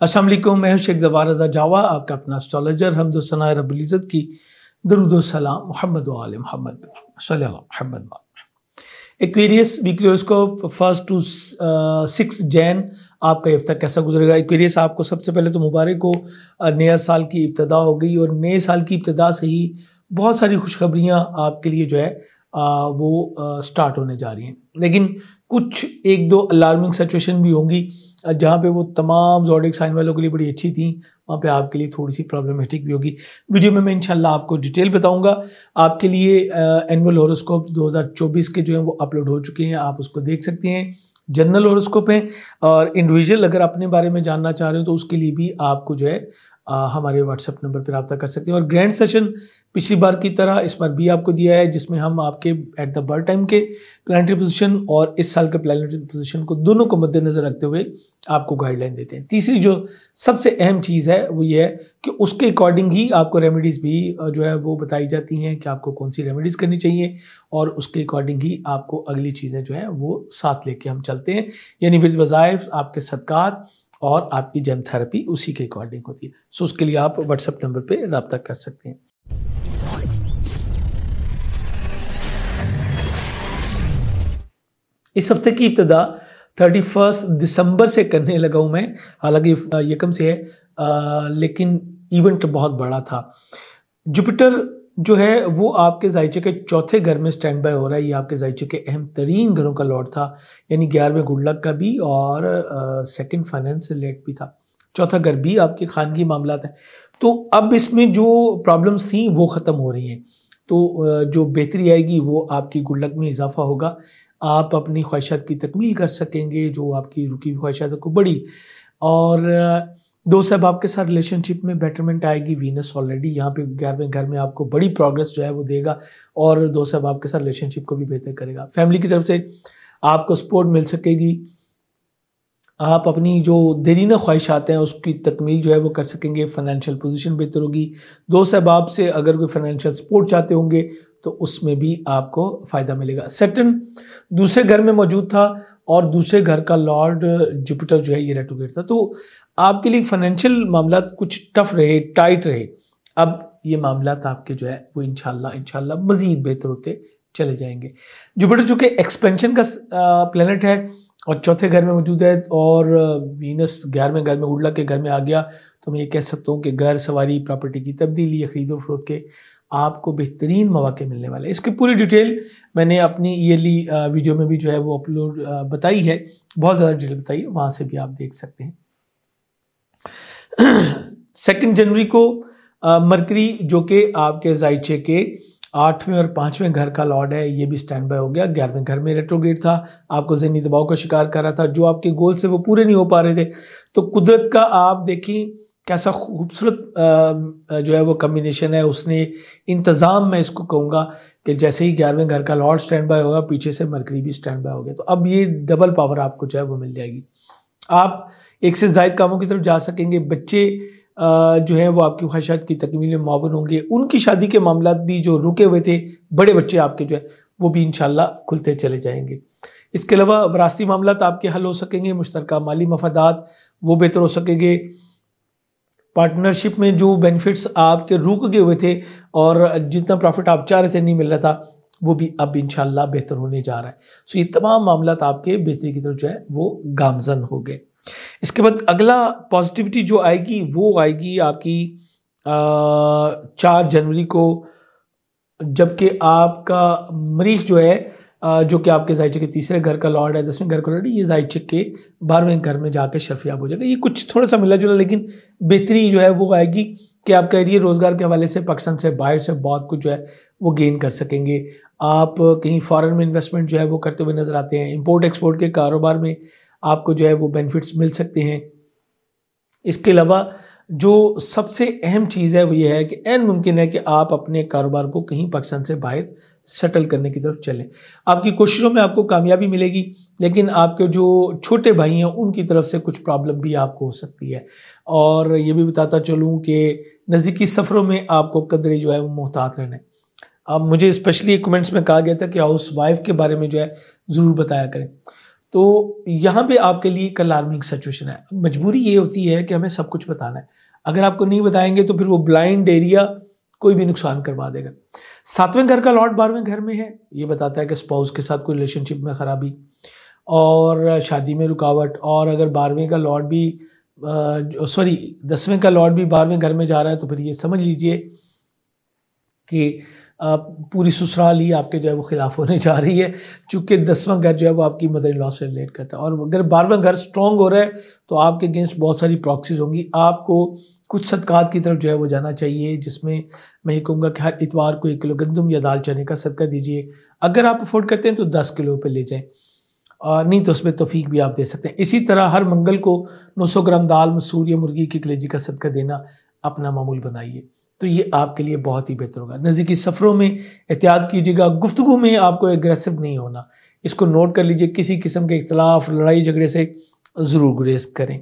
असलम मैं शेख जवार रजा जावा आपका अपना हमद सना रबुल्ज़त की मोहम्मद वाल Mohammad Aquarius first to six Jan आपका हफ्ता कैसा गुजरेगा साहब आपको सबसे पहले तो मुबारक हो नया साल की इब्तदा हो गई और नए साल की इब्तदा से ही बहुत सारी खुशखबरियाँ आपके लिए जो है आ, वो आ, स्टार्ट होने जा रही हैं लेकिन कुछ एक दो अलार्मिंग सिचुएशन भी होंगी जहाँ पे वो तमाम जॉडिक साइन वालों के लिए बड़ी अच्छी थी वहाँ पे आपके लिए थोड़ी सी प्रॉब्लमेटिक भी होगी वीडियो में मैं इंशाल्लाह आपको डिटेल बताऊंगा आपके लिए एनुअल हॉरोस्कोप 2024 के जो हैं वो अपलोड हो चुके हैं आप उसको देख सकते हैं जनरल हॉरोस्कोप हैं और इंडिविजुअल अगर अपने बारे में जानना चाह रहे हो तो उसके लिए भी आपको जो है हमारे व्हाट्सएप नंबर पर रबा कर सकते हैं और ग्रैंड सेशन पिछली बार की तरह इस बार भी आपको दिया है जिसमें हम आपके एट द बर्थ टाइम के प्लानटरी पोजिशन और इस साल के प्लानटरी पोजिशन को दोनों को मद्देनज़र रखते हुए आपको गाइडलाइन देते हैं तीसरी जो सबसे अहम चीज़ है वो ये है कि उसके अकॉर्डिंग ही आपको रेमेडीज़ भी जो है वो बताई जाती हैं कि आपको कौन सी रेमेडीज़ करनी चाहिए और उसके अकॉर्डिंग ही आपको अगली चीज़ें जो है वो साथ लेके हम चलते हैं यानी विद वज़ाइफ आपके सदक़ात और आपकी जेम थेरेपी उसी के अकॉर्डिंग होती है सो उसके लिए आप व्हाट्सएप नंबर पर रबता कर सकते हैं इस हफ्ते की इब्तदा थर्टी फर्स्ट दिसंबर से करने लगा हूँ मैं हालांकि यकम से है आ, लेकिन इवेंट बहुत बड़ा था जुपिटर जो है वो आपके जायचे के चौथे घर में स्टैंड बाय हो रहा है ये आपके जायचे के अहम तरीन घरों का लॉट था यानी ग्यारहवें गुडलक का भी और सेकंड फाइनेंस लेट भी था चौथा घर भी आपके खानगी मामला है तो अब इसमें जो प्रॉब्लम्स थी वो ख़त्म हो रही हैं तो जो बेहतरी आएगी वो आपकी गुडलक में इजाफा होगा आप अपनी ख्वाहिशात की तकमील कर सकेंगे जो आपकी रुकी हुई ख्वाहिशात को बड़ी और दो सब आपके साथ रिलेशनशिप में बेटरमेंट आएगी वीनस ऑलरेडी यहाँ पे ग्यारहवें घर में आपको बड़ी प्रोग्रेस जो है वो देगा और दो सब आपके साथ रिलेशनशिप को भी बेहतर करेगा फैमिली की तरफ से आपको सपोर्ट मिल सकेगी आप अपनी जो देरीना ख्वाहिशात हैं उसकी तकमील जो है वो कर सकेंगे फाइनेंशियल पोजीशन बेहतर होगी दो सहबाब से अगर कोई फाइनेंशियल सपोर्ट चाहते होंगे तो उसमें भी आपको फ़ायदा मिलेगा सेटन दूसरे घर में मौजूद था और दूसरे घर का लॉर्ड जुपिटर जो है ये रेटोगेट था तो आपके लिए फाइनेंशियल मामला कुछ टफ रहे टाइट रहे अब ये मामला आपके जो है वो इनशाला इनशाला मज़ीद बेहतर होते चले जाएंगे जुपिटर चूंकि एक्सपेंशन का प्लानट है और चौथे घर में मौजूद है और वीनस ग्यारहवें घर में उड़ला के घर में आ गया तो मैं ये कह सकता हूँ कि घर सवारी प्रॉपर्टी की तब्दीली खरीदो फरोख के आपको बेहतरीन मौाक़े मिलने वाले इसकी पूरी डिटेल मैंने अपनी ईयरली वीडियो में भी जो है वो अपलोड बताई है बहुत ज़्यादा डिटेल बताई है वहाँ से भी आप देख सकते हैं सेकेंड जनवरी को मरकरी जो कि आपके जायचे के आठवें और पाँचवें घर का लॉर्ड है ये भी स्टैंड बाय हो गया ग्यारहवें घर में रेट्रोग्रेड था आपको जहनी दबाव का शिकार कर रहा था जो आपके गोल से वो पूरे नहीं हो पा रहे थे तो कुदरत का आप देखें कैसा खूबसूरत जो है वो कम्बिनेशन है उसने इंतज़ाम मैं इसको कहूँगा कि जैसे ही ग्यारहवें घर का लॉर्ड स्टैंड बाय होगा पीछे से मरकरी भी स्टैंड बाय हो गया तो अब ये डबल पावर आपको जो है वो मिल जाएगी आप एक से जायद कामों की तरफ जा सकेंगे बच्चे जो हैं वो आपकी ख्वाहिशात की तकमील में मावन होंगे उनकी शादी के मामला भी जो रुके हुए थे बड़े बच्चे आपके जो है वो भी इन खुलते चले जाएंगे इसके अलावा वरासती मामला आपके हल हो सकेंगे मुश्तर माली मफादात वो बेहतर हो सकेंगे पार्टनरशिप में जो बेनिफिट्स आपके रुक गए हुए थे और जितना प्रॉफिट आप चाह रहे थे नहीं मिल रहा था वो भी अब इन बेहतर होने जा रहा है सो ये तमाम मामला आपके बेहतरी की तरफ जो है वो गामजन हो गए इसके बाद अगला पॉजिटिविटी जो आएगी वो आएगी आपकी चार जनवरी को जबकि आपका मरीख जो है जो कि आपके जायचे के तीसरे घर का लॉर्ड है दसवें घर का लॉर्ड ये जायचे के बारहवें घर में जाकर शर्फियाब हो जाएगा ये कुछ थोड़ा सा मिला जुला लेकिन बेहतरी जो है वो आएगी कि आप करियर रोज़गार के हवाले से पाकिस्तान से बाहर से बहुत कुछ जो है वो गेन कर सकेंगे आप कहीं फ़ॉरन में इन्वेस्टमेंट जो है वो करते हुए नज़र आते हैं इम्पोर्ट एक्सपोर्ट के कारोबार में आपको जो है वो बेनिफिट्स मिल सकते हैं इसके अलावा जो सबसे अहम चीज़ है वो ये है कि एन मुमकिन है कि आप अपने कारोबार को कहीं पाकिस्तान से बाहर सेटल करने की तरफ चलें आपकी कोशिशों में आपको कामयाबी मिलेगी लेकिन आपके जो छोटे भाई हैं उनकी तरफ से कुछ प्रॉब्लम भी आपको हो सकती है और ये भी बताता चलूँ कि नज़दीकी सफ़रों में आपको कदरे जो है वो मोहतात रहना है अब मुझे स्पेशली कमेंट्स में कहा गया था कि हाउस वाइफ के बारे में जो है ज़रूर बताया करें तो यहाँ पे आपके लिए एक अलार्मिंग सिचुएशन है मजबूरी ये होती है कि हमें सब कुछ बताना है अगर आपको नहीं बताएंगे तो फिर वो ब्लाइंड एरिया कोई भी नुकसान करवा देगा सातवें घर का लॉट बारहवें घर में है ये बताता है कि स्पाउस के साथ कोई रिलेशनशिप में ख़राबी और शादी में रुकावट और अगर बारहवें का लॉट भी सॉरी दसवें का लॉट भी बारहवें घर में जा रहा है तो फिर ये समझ लीजिए कि पूरी ससुराली आपके जो है वो खिलाफ होने जा रही है चूँकि दसवां घर जो है वो आपकी मदर लॉ से रिलेट करता है और अगर बारहवा घर स्ट्रॉन्ग हो रहा है तो आपके अगेंस्ट बहुत सारी प्रॉक्सीज होंगी आपको कुछ सदकात की तरफ जो है वो जाना चाहिए जिसमें मैं ये कहूँगा कि हर इतवार को एक किलो गंदम या दाल चने का सदका दीजिए अगर आप अफोर्ड करते हैं तो दस किलो पर ले जाएँ और नहीं तो उसमें तोफीक भी आप दे सकते हैं इसी तरह हर मंगल को 900 ग्राम दाल मसूर या मुर्गी की कलेजी का सदका देना अपना मामूल बनाइए तो ये आपके लिए बहुत ही बेहतर होगा नज़दीकी सफ़रों में एहतियात कीजिएगा गुफ्तु में आपको एग्रेसिव नहीं होना इसको नोट कर लीजिए किसी किस्म के इख्तलाफ लड़ाई झगड़े से ज़रूर गुरेज करें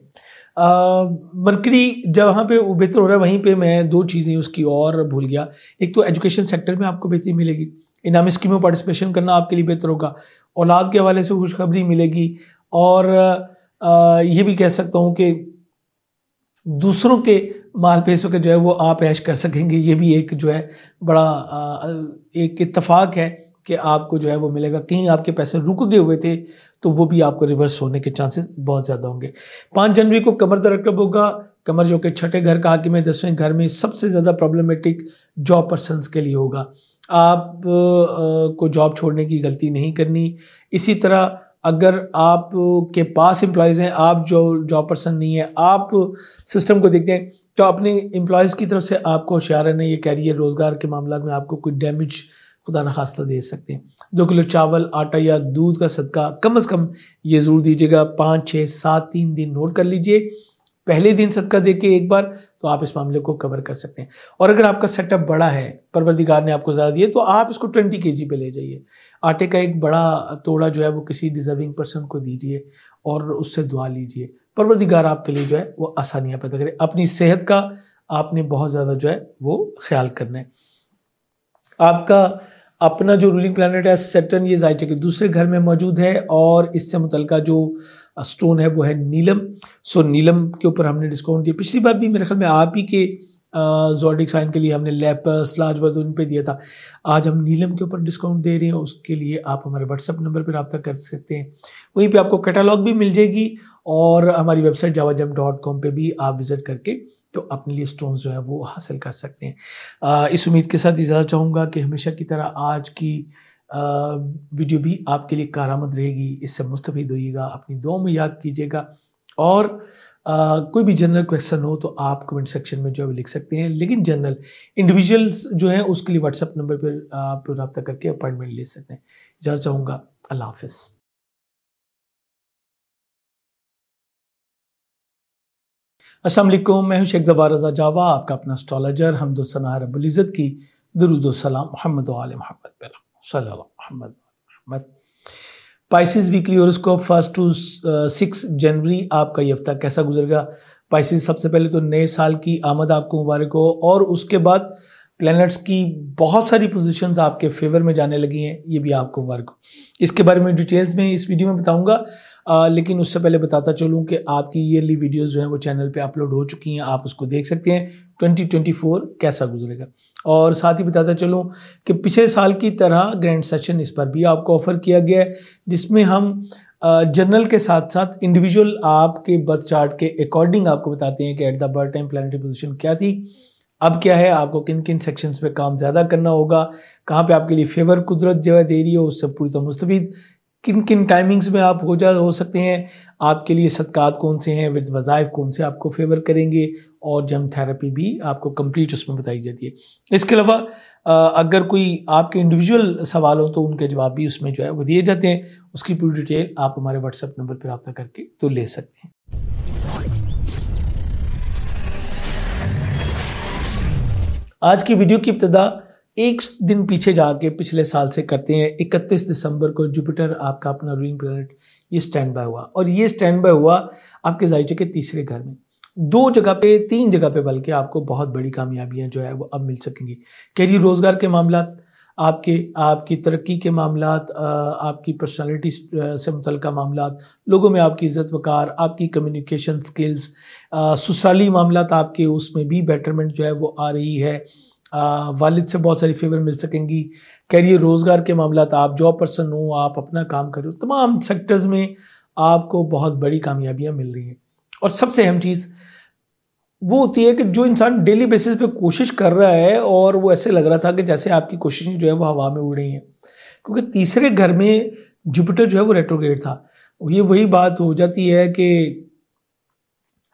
मरकरी जहाँ पे बेहतर हो रहा है वहीं पे मैं दो चीज़ें उसकी और भूल गया एक तो एजुकेशन सेक्टर में आपको बेहतरी मिलेगी इनामी स्कीम में पार्टिसिपेशन करना आपके लिए बेहतर होगा औलाद के हवाले से खुशखबरी मिलेगी और आ, ये भी कह सकता हूँ कि दूसरों के माल पैसों के जो है वो आप ऐश कर सकेंगे ये भी एक जो है बड़ा एक इतफाक़ है कि आपको जो है वो मिलेगा कहीं आपके पैसे रुक गए हुए थे तो वो भी आपको रिवर्स होने के चांसेस बहुत ज़्यादा होंगे पाँच जनवरी को कमर दरकब होगा कमर जो कि छठे घर का हाकिम है दसवें घर में सबसे ज़्यादा प्रॉब्लमेटिक जॉब पर्सनस के लिए होगा आप को जॉब छोड़ने की गलती नहीं करनी इसी तरह अगर आप के पास एम्प्लॉयज़ हैं आप जो जॉब पर्सन नहीं है आप सिस्टम को देखते हैं तो अपने एम्प्लॉयज़ की तरफ से आपको होशियार रहना ये कैरियर रोज़गार के मामला में आपको कोई डैमेज खुदा नखास्ता दे सकते हैं दो किलो चावल आटा या दूध का सदका कम अज़ कम ये ज़रूर दीजिएगा पाँच छः सात तीन दिन नोट कर लीजिए पहले दिन सदका देके एक बार तो आप इस मामले को कवर कर सकते हैं और अगर आपका सेटअप बड़ा है परवरदिगार ने आपको ज़्यादा दिए तो आप इसको ट्वेंटी के पे ले जाइए आटे का एक बड़ा तोड़ा जो है वो किसी डिजर्विंग पर्सन को दीजिए और उससे दुआ लीजिए परवरदिगार आपके लिए जो है वो आसानियाँ पैदा करे अपनी सेहत का आपने बहुत ज़्यादा जो है वो ख्याल करना है आपका अपना जो रूलिंग प्लानट है सेटन ये जायटे के दूसरे घर में मौजूद है और इससे मुतलका जो स्टोन है वो है नीलम सो नीलम के ऊपर हमने डिस्काउंट दिया पिछली बार भी मेरे ख्याल में आप ही के जोडिक साइन के लिए हमने लेपस लाजवर्द उन पे दिया था आज हम नीलम के ऊपर डिस्काउंट दे रहे हैं उसके लिए आप हमारे व्हाट्सअप नंबर पर रब्ता कर सकते हैं वहीं पर आपको कैटालॉग भी मिल जाएगी और हमारी वेबसाइट जावाजम डॉट कॉम पर भी आप विज़िट करके तो अपने लिए स्टोन जो है वो हासिल कर सकते हैं इस उम्मीद के साथ इजाज़त चाहूँगा कि हमेशा की तरह आज की वीडियो भी आपके लिए कारामद रहेगी इससे मुस्तफ़ होइएगा अपनी दो में याद कीजिएगा और आ, कोई भी जनरल क्वेश्चन हो तो आप कमेंट सेक्शन में जो है लिख सकते हैं लेकिन जनरल इंडिविजुअल्स जो हैं उसके लिए व्हाट्सअप नंबर पर आप रब्ता करके अपॉइंटमेंट ले सकते हैं इजाज़त चाहूँगा अल्लाह हाफिज़ असलम मैं हूं शेख जबार रजा जावा आपका अपना स्ट्रॉलॉजर हमदोसना रबुल्ज़त की दरुदोसलाम Mohammad Mohammad Pisces weekly horoscope first to six जनवरी आपका ये हफ्ता कैसा गुजरेगा पाइसिस सबसे पहले तो नए साल की आमद आपको मुबारक हो और उसके बाद प्लैनेट्स की बहुत सारी पोजीशंस आपके फेवर में जाने लगी हैं ये भी आपको मुबारक हो इसके बारे में डिटेल्स में इस वीडियो में बताऊंगा आ, लेकिन उससे पहले बताता चलूँ कि आपकी ईयरली वीडियोज़ जो हैं वो चैनल पर अपलोड हो चुकी हैं आप उसको देख सकते हैं 2024 कैसा गुजरेगा और साथ ही बताता चलूँ कि पिछले साल की तरह ग्रैंड सेशन इस पर भी आपको ऑफ़र किया गया है जिसमें हम जनरल के साथ साथ इंडिविजुअल आपके बर्थ चार्ट के अकॉर्डिंग आपको बताते हैं कि at the birth time planetary position क्या थी अब क्या है आपको किन किन सेक्शंस पे काम ज़्यादा करना होगा कहाँ पे आपके लिए फेवर कुदरत जो है दे रही है उससे पूरी तरह मुस्तफ़ किन किन टाइमिंग्स में आप हो जा हो सकते हैं आपके लिए सदक़ात कौन से हैं विद वज़ाइफ कौन से आपको फेवर करेंगे और जम थेरेपी भी आपको कंप्लीट उसमें बताई जाती है इसके अलावा अगर कोई आपके इंडिविजुअल सवाल हो तो उनके जवाब भी उसमें जो है वो दिए जाते हैं उसकी पूरी डिटेल आप हमारे व्हाट्सएप नंबर पर रबा करके तो ले सकते हैं आज की वीडियो की इब्तदा एक दिन पीछे जाके पिछले साल से करते हैं 31 दिसंबर को जुपिटर आपका अपना रूइंग प्लैनेट ये स्टैंड बाय हुआ और ये स्टैंड बाय हुआ आपके जायचे के तीसरे घर में दो जगह पे तीन जगह पे बल्कि आपको बहुत बड़ी कामयाबियां जो है वो अब मिल सकेंगी कैरियर रोजगार के मामला आपके आपकी तरक्की के मामला आपकी पर्सनालिटी से मुतल मामला लोगों में आपकी इज़्ज़त वकार आपकी कम्युनिकेशन स्किल्स ससुराली मामला आपके उसमें भी बेटरमेंट जो है वो आ रही है वालिद से बहुत सारी फेवर मिल सकेंगी कैरियर रोज़गार के मामला आप जॉब पर्सन हो आप अपना काम करो तमाम सेक्टर्स में आपको बहुत बड़ी कामयाबियाँ मिल रही हैं और सबसे अहम चीज़ वो होती है कि जो इंसान डेली बेसिस पे कोशिश कर रहा है और वो ऐसे लग रहा था कि जैसे आपकी कोशिशें जो है वो हवा में उड़ रही हैं क्योंकि तीसरे घर में जुपिटर जो है वो रेट्रोग्रेड था ये वही बात हो जाती है कि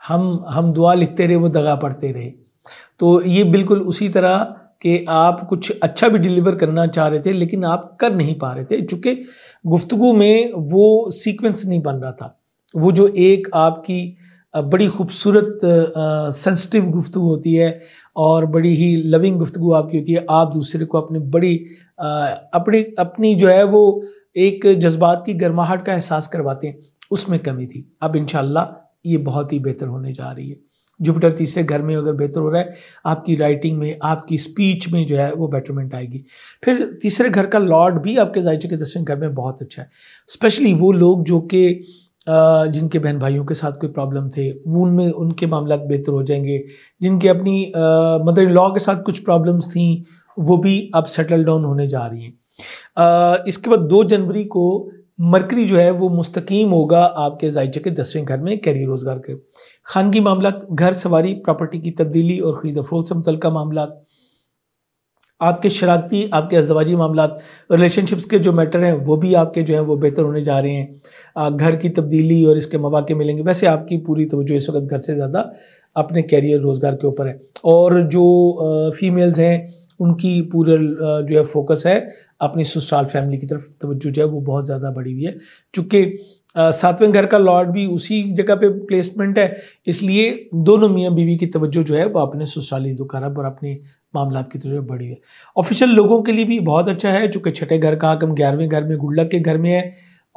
हम हम दुआ लिखते रहे वो दगा पढ़ते रहे तो ये बिल्कुल उसी तरह कि आप कुछ अच्छा भी डिलीवर करना चाह रहे थे लेकिन आप कर नहीं पा रहे थे चूँकि गुफ्तु में वो सीक्वेंस नहीं बन रहा था वो जो एक आपकी बड़ी खूबसूरत सेंसिटिव गुफ्तु होती है और बड़ी ही लविंग गुफ्तु आपकी होती है आप दूसरे को अपनी बड़ी आ, अपनी अपनी जो है वो एक जज्बात की गर्माहट का एहसास करवाते हैं उसमें कमी थी अब इन ये बहुत ही बेहतर होने जा रही है जुपिटर तीसरे घर में अगर बेहतर हो रहा है आपकी राइटिंग में आपकी स्पीच में जो है वो बेटरमेंट आएगी फिर तीसरे घर का लॉर्ड भी आपके जायचे के दसवें घर में बहुत अच्छा है स्पेशली वो लोग जो कि जिनके बहन भाइयों के साथ कोई प्रॉब्लम थे वो उनमें उनके मामला बेहतर हो जाएंगे जिनके अपनी मदर इन लॉ के साथ कुछ प्रॉब्लम्स थी वो भी अब सेटल डाउन होने जा रही हैं इसके बाद दो जनवरी को मरकरी जो है वो मुस्तकीम होगा आपके जायचे के दसवें घर में कैरियर रोजगार के खानगी मामला घर सवारी प्रॉपर्टी की तब्दीली और खरीद फरोख से मुतल मामला आपके शरारती आपके अजदवाजी मामला रिलेशनशिप्स के जो मैटर हैं वो भी आपके जो हैं वो बेहतर होने जा रहे हैं घर की तब्दीली और इसके मौाक़े मिलेंगे वैसे आपकी पूरी तोज्जो इस वक्त घर से ज़्यादा अपने कैरियर रोज़गार के ऊपर है और जो फीमेल्स हैं उनकी पूरा जो है फोकस है अपनी ससुराल फैमिली की तरफ तवज्जो जो है वो बहुत ज़्यादा बढ़ी हुई है चूँकि सातवें घर का लॉर्ड भी उसी जगह पे प्लेसमेंट है इसलिए दोनों मियाँ बीवी की तवज्जो जो है वो अपने ससुराली जुकारब और अपने मामला की तरफ बढ़ी है ऑफिशियल लोगों के लिए भी बहुत अच्छा है चूँकि छठे घर का आकम ग्यारहवें घर में गुडलक के घर में है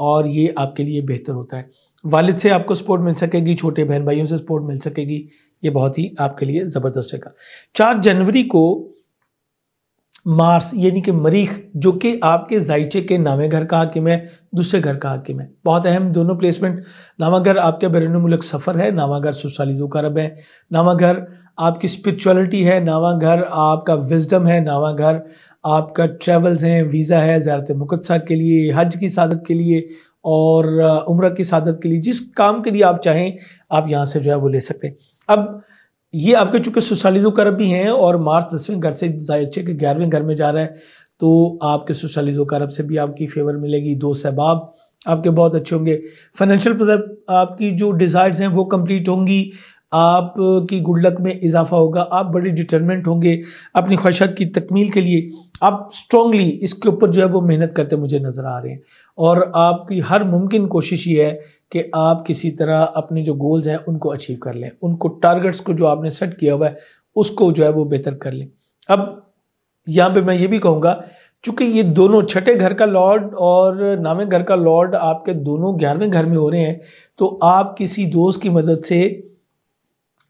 और ये आपके लिए बेहतर होता है वालिद से आपको सपोर्ट मिल सकेगी छोटे बहन भाइयों से सपोर्ट मिल सकेगी ये बहुत ही आपके लिए ज़बरदस्त जगह चार जनवरी को मार्स यानी कि मरीख जो कि आपके जायचे के नामे घर का हाकिम है दूसरे घर का हाकिम है बहुत अहम दोनों प्लेसमेंट नामाघर आपके बैरून मुल्क सफ़र है नामाघर सुसालिजो करब है नामाघर आपकी स्पिरिचुअलिटी है नावा घर आपका विजडम है नावा घर आपका ट्रेवल्स हैं वीज़ा है ज्यारत मुकदसा के लिए हज की शादत के लिए और उम्र की शादत के लिए जिस काम के लिए आप चाहें आप यहाँ से जो है वो ले सकते हैं अब ये आपके चूंकि सोशलिजो कर भी हैं और मार्च दसवें घर से जायचे के ग्यारहवें घर में जा रहा है तो आपके सोशलिजो कर से भी आपकी फेवर मिलेगी दो सहबाब आपके बहुत अच्छे होंगे फाइनेंशियल आपकी जो डिज़ायर्स हैं वो कंप्लीट होंगी की गुड लक में इजाफा होगा आप बड़े डिटर्मेंट होंगे अपनी ख्वाहिशात की तकमील के लिए आप स्ट्रांगली इसके ऊपर जो है वो मेहनत करते मुझे नज़र आ रहे हैं और आपकी हर मुमकिन कोशिश ये है कि आप किसी तरह अपने जो गोल्स हैं उनको अचीव कर लें उनको टारगेट्स को जो आपने सेट किया हुआ है उसको जो है वो बेहतर कर लें अब यहाँ पर मैं ये भी कहूँगा चूंकि ये दोनों छठे घर का लॉर्ड और नामे घर का लॉर्ड आपके दोनों ग्यारहवें घर में हो रहे हैं तो आप किसी दोस्त की मदद से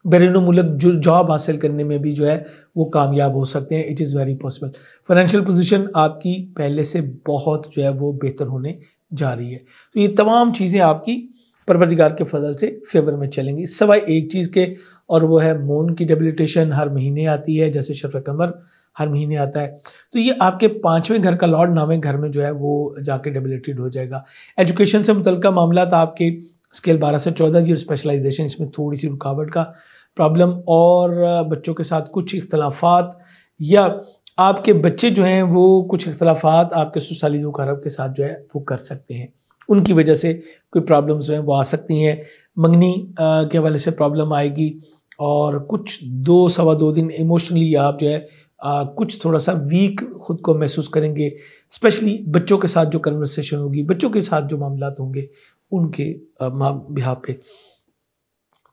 बैरून जो जॉब हासिल करने में भी जो है वो कामयाब हो सकते हैं it is very possible financial position आपकी पहले से बहुत जो है वो बेहतर होने जा रही है तो ये तमाम चीज़ें आपकी परवरदिगार के फजल से फेवर में चलेंगी सवाई एक चीज़ के और वो है मोन की डेबिलिटेशन हर महीने आती है जैसे शफ कमर हर महीने आता है तो ये आपके पाँचवें घर का लॉर्ड नामे घर में जो है वो जाके डेबिलिटेड हो जाएगा एजुकेशन से मुतल मामला आपके स्केल बारह से चौदह की और स्पेशलाइजेशन इसमें थोड़ी सी रुकावट का प्रॉब्लम और बच्चों के साथ कुछ इख्तलाफात या आपके बच्चे जो हैं वो कुछ इख्तलाफात आपके ससुराली खराब के साथ जो है वो कर सकते हैं उनकी वजह से कोई प्रॉब्लम्स जो हैं वो आ सकती हैं मंगनी के हवाले से प्रॉब्लम आएगी और कुछ दो सवा दो दिन इमोशनली आप जो है आ, कुछ थोड़ा सा वीक खुद को महसूस करेंगे स्पेशली बच्चों के साथ जो कन्वर्सेशन होगी बच्चों के साथ जो मामला होंगे उनके बिहा पे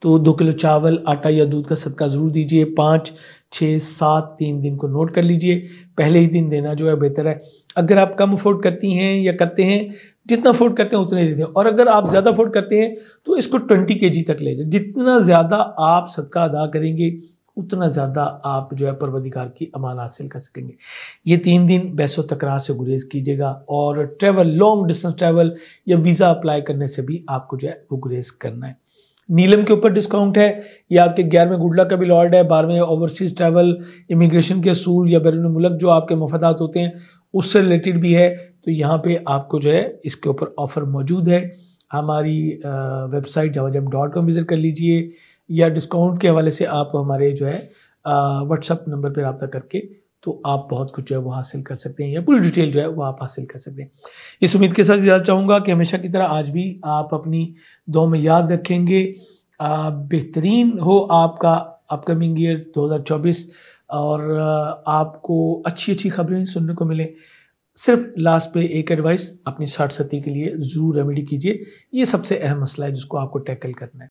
तो दो किलो चावल आटा या दूध का सदका ज़रूर दीजिए पाँच छः सात तीन दिन को नोट कर लीजिए पहले ही दिन देना जो है बेहतर है अगर आप कम अफोर्ड करती हैं या करते हैं जितना अफोर्ड करते हैं उतने देते हैं और अगर आप ज़्यादा अफोर्ड करते हैं तो इसको ट्वेंटी के जी तक ले जाए जितना ज़्यादा आप सदका अदा करेंगे उतना ज़्यादा आप जो है परवदिगार की अमान हासिल कर सकेंगे ये तीन दिन बैसो तकरार से गुरेज कीजिएगा और ट्रैवल लॉन्ग डिस्टेंस ट्रैवल या वीज़ा अप्लाई करने से भी आपको जो है वो गुरेज करना है नीलम के ऊपर डिस्काउंट है या आपके ग्यारहवें गुडला का भी लॉर्ड है बारहवें ओवरसीज ट्रैवल इमिग्रेशन के असूल या बैरून मुल्क जो आपके मफदात होते हैं उससे रिलेटेड भी है तो यहाँ पे आपको जो है इसके ऊपर ऑफ़र मौजूद है हमारी वेबसाइट जवा जब डॉट कॉम विज़िट कर लीजिए या डिस्काउंट के हवाले से आप हमारे जो है व्हाट्सअप नंबर पर रबता करके तो आप बहुत कुछ जो है वो हासिल कर सकते हैं या पूरी डिटेल जो है वो आप हासिल कर सकते हैं इस उम्मीद के साथ याद चाहूँगा कि हमेशा की तरह आज भी आप अपनी दो में याद रखेंगे बेहतरीन हो आपका अपकमिंग ईयर 2024 और आपको अच्छी अच्छी खबरें सुनने को मिलें सिर्फ लास्ट पे एक एडवाइस अपनी साठ सती के लिए ज़रूर रेमेडी कीजिए ये सबसे अहम मसला है जिसको आपको टैकल करना है